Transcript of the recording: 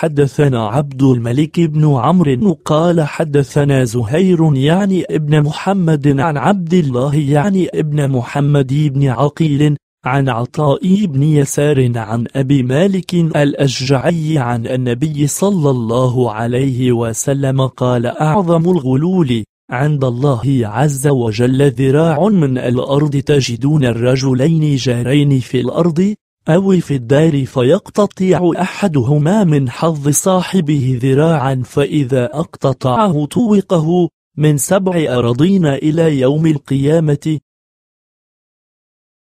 حدثنا عبد الملك بن عمرو قال حدثنا زهير يعني ابن محمد عن عبد الله يعني ابن محمد بن عقيل عن عطاء بن يسار عن أبي مالك الأشجعي عن النبي صلى الله عليه وسلم قال أعظم الغلول عند الله عز وجل ذراع من الأرض تجدون الرجلين جارين في الأرض أو في الدار فيقتطع أحدهما من حظ صاحبه ذراعا فإذا أقتطعه طوقه من سبع أراضين إلى يوم القيامة